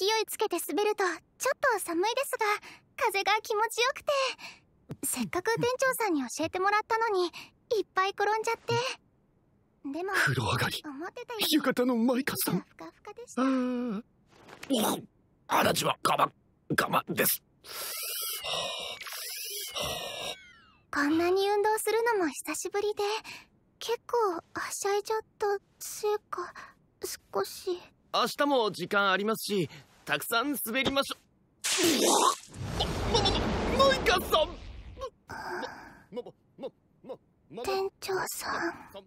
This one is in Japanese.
勢いつけて滑るとちょっと寒いですが風が気持ちよくてせっかく店長さんに教えてもらったのにいっぱい転んじゃってでも風呂上がり思ってたより浴衣のマイカさんふかふかでしたあらちは我慢我慢ですこんなに運動するのも久しぶりで結構はしゃいじゃったせいか少し明日も時間ありますしたくさん滑りましょうノイカさん店長さん